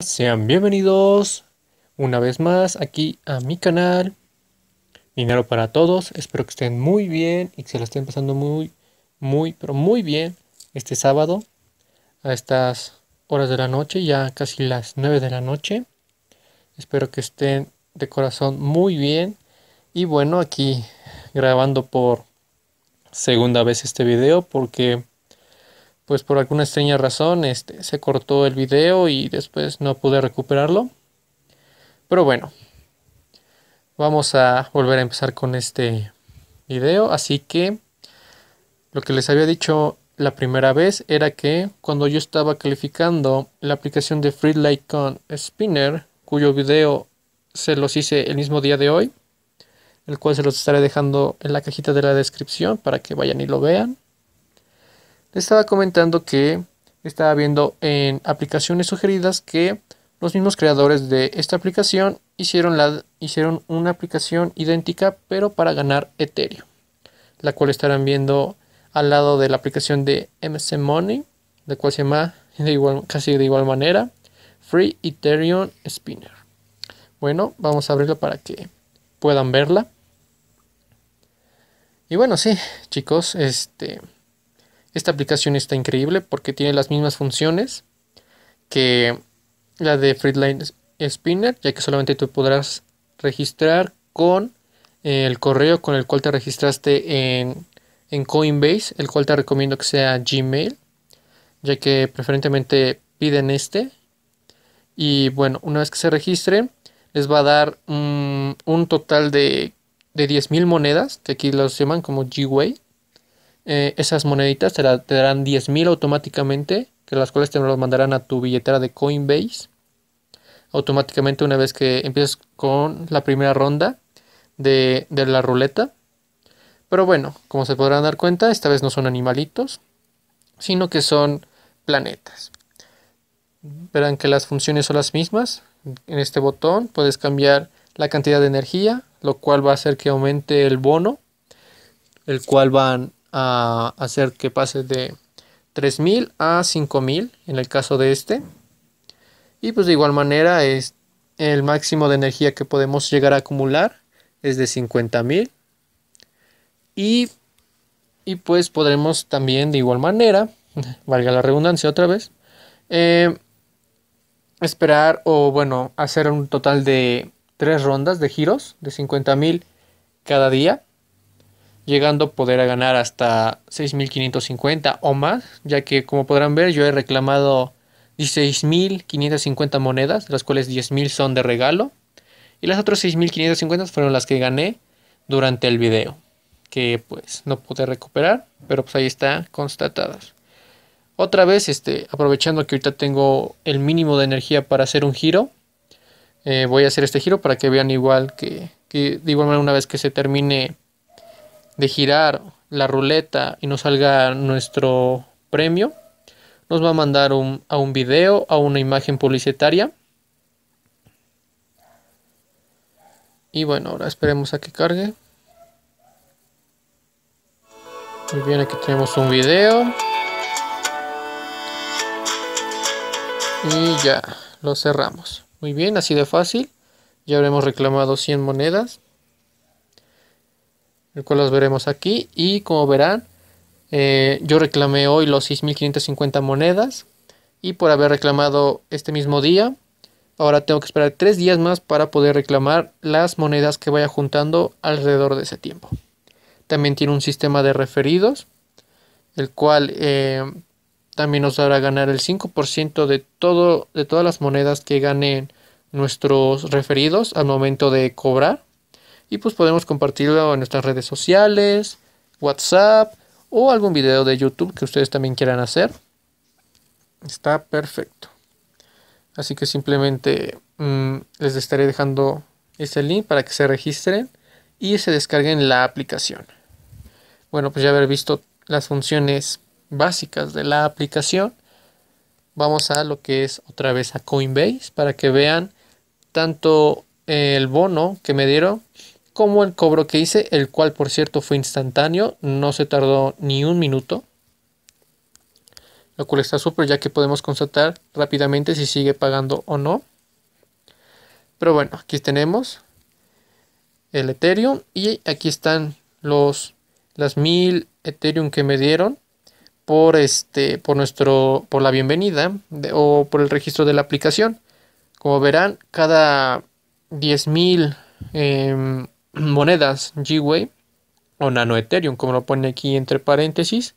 Sean bienvenidos una vez más aquí a mi canal Dinero para Todos. Espero que estén muy bien y que se lo estén pasando muy, muy, pero muy bien este sábado a estas horas de la noche, ya casi las 9 de la noche. Espero que estén de corazón muy bien. Y bueno, aquí grabando por segunda vez este video porque pues por alguna extraña razón este, se cortó el video y después no pude recuperarlo. Pero bueno, vamos a volver a empezar con este video. Así que lo que les había dicho la primera vez era que cuando yo estaba calificando la aplicación de Free Light con Spinner, cuyo video se los hice el mismo día de hoy, el cual se los estaré dejando en la cajita de la descripción para que vayan y lo vean. Les estaba comentando que estaba viendo en aplicaciones sugeridas que los mismos creadores de esta aplicación hicieron, la, hicieron una aplicación idéntica pero para ganar Ethereum, la cual estarán viendo al lado de la aplicación de MC Money, la cual se llama igual, casi de igual manera Free Ethereum Spinner. Bueno, vamos a abrirla para que puedan verla. Y bueno, sí, chicos, este esta aplicación está increíble porque tiene las mismas funciones que la de Freedline Spinner, ya que solamente tú podrás registrar con eh, el correo con el cual te registraste en, Coinbase, el cual te recomiendo que sea Gmail, ya que preferentemente piden este. Y bueno, una vez que se registren, les va a dar un total de, de 10.000 monedas, que aquí los llaman como G-Way. Eh, esas moneditas te, darán 10.000 automáticamente, que las cuales te los mandarán a tu billetera de Coinbase. Automáticamente una vez que empieces con la primera ronda de, de la ruleta. Pero bueno, como se podrán dar cuenta, esta vez no son animalitos, sino que son planetas. Verán que las funciones son las mismas. En este botón puedes cambiar la cantidad de energía, lo cual va a hacer que aumente el bono, el cual van a hacer que pase de 3000 a 5000 en el caso de este. Y pues de igual manera es el máximo de energía que podemos llegar a acumular es de 50.000 y, y pues podremos también de igual manera, valga la redundancia otra vez, eh, esperar o bueno, hacer un total de tres rondas de giros de 50.000 cada día llegando a poder a ganar hasta 6.550 o más, ya que como podrán ver yo he reclamado 16.550 monedas, de las cuales 10.000 son de regalo, y las otras 6.550 fueron las que gané durante el video, que pues no pude recuperar, pero pues ahí está constatadas. Otra vez, este, aprovechando que ahorita tengo el mínimo de energía para hacer un giro, eh, voy a hacer este giro para que vean igual que, que de igual manera una vez que se termine de girar la ruleta y nos salga nuestro premio, nos va a mandar un, a un video, a una imagen publicitaria. Y bueno, ahora esperemos a que cargue. Muy bien, aquí tenemos un video. Y ya, lo cerramos. Muy bien, así de fácil. Ya habremos reclamado 100 monedas el cual los veremos aquí. Y como verán, eh, yo reclamé hoy los 6.550 monedas y por haber reclamado este mismo día, ahora tengo que esperar tres días más para poder reclamar las monedas que vaya juntando alrededor de ese tiempo. También tiene un sistema de referidos, el cual eh, también nos dará ganar el 5% de, todo, de todas las monedas que ganen nuestros referidos al momento de cobrar. Y pues podemos compartirlo en nuestras redes sociales, WhatsApp o algún video de YouTube que ustedes también quieran hacer. Está perfecto. Así que simplemente mm, les estaré dejando este link para que se registren y se descarguen la aplicación. Bueno, pues ya haber visto las funciones básicas de la aplicación, vamos a lo que es otra vez a Coinbase para que vean tanto el bono que me dieron como el cobro que hice, el cual por cierto fue instantáneo, no se tardó ni un minuto, lo cual está súper ya que podemos constatar rápidamente si sigue pagando o no. Pero bueno, aquí tenemos el Ethereum y aquí están los las 1000 Ethereum que me dieron por este por nuestro por la bienvenida o por el registro de la aplicación. Como verán, cada 10.000 eh, em, monedas g way o Nano Ethereum, como lo pone aquí entre paréntesis,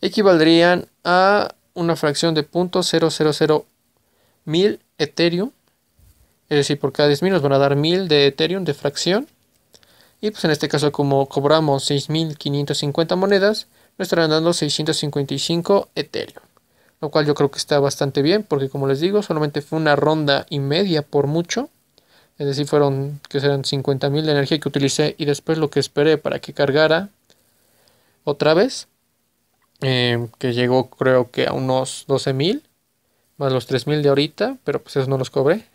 equivaldrían a una fracción de .000 mil Ethereum. Es decir, por cada 10.000 nos van a dar 1.000 de Ethereum de fracción. Y pues en este caso, como cobramos 6.550 monedas, nos estarán dando 655 Ethereum. Lo cual yo creo que está bastante bien, porque como les digo, solamente fue una ronda y media por mucho. Es decir, fueron que serán 50.000 de energía que utilicé y después lo que esperé para que cargara otra vez, eh, que llegó creo que a unos 12.000, más los 3.000 de ahorita, pero pues eso no los cobré.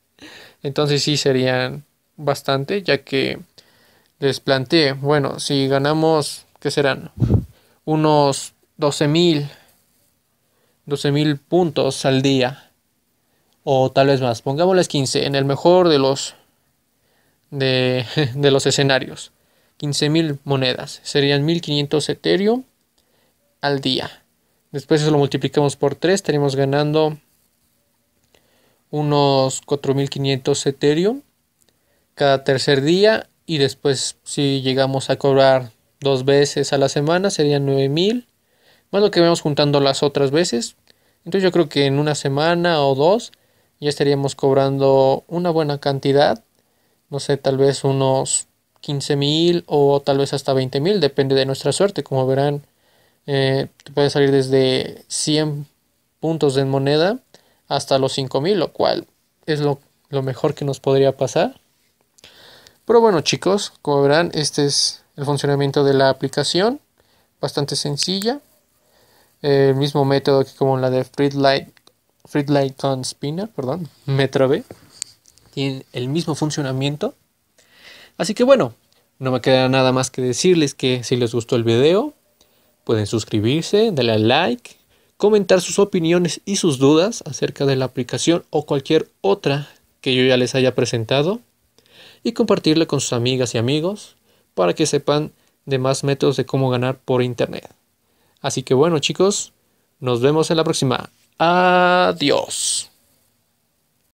Entonces sí serían bastante, ya que les planteé, bueno, si ganamos, ¿qué serán? Unos 12.000, 12.000 puntos al día o tal vez más, pongamos 15, en el mejor de los, de, los escenarios. 15.000 monedas, serían 1.500 Ethereum al día. Después eso lo multiplicamos por 3, estaríamos ganando unos 4.500 Ethereum cada tercer día y después si llegamos a cobrar dos veces a la semana serían 9.000 más lo que vemos juntando las otras veces. Entonces yo creo que en una semana o dos ya estaríamos cobrando una buena cantidad, no sé, tal vez unos 15.000 mil o tal vez hasta 20.000 mil, depende de nuestra suerte. Como verán, eh, Te puede salir desde 100 puntos de moneda hasta los 5.000, mil, lo cual es lo, mejor que nos podría pasar. Pero bueno chicos, como verán, este es el funcionamiento de la aplicación, bastante sencilla. El mismo método que como la de light Light con spinner, perdón, Metro B Tiene el mismo funcionamiento. Así que bueno, no me queda nada más que decirles que si les gustó el video, pueden suscribirse, darle a like, comentar sus opiniones y sus dudas acerca de la aplicación o cualquier otra que yo ya les haya presentado y compartirla con sus amigas y amigos para que sepan de más métodos de cómo ganar por internet. Así que bueno chicos, nos vemos en la próxima. Adiós.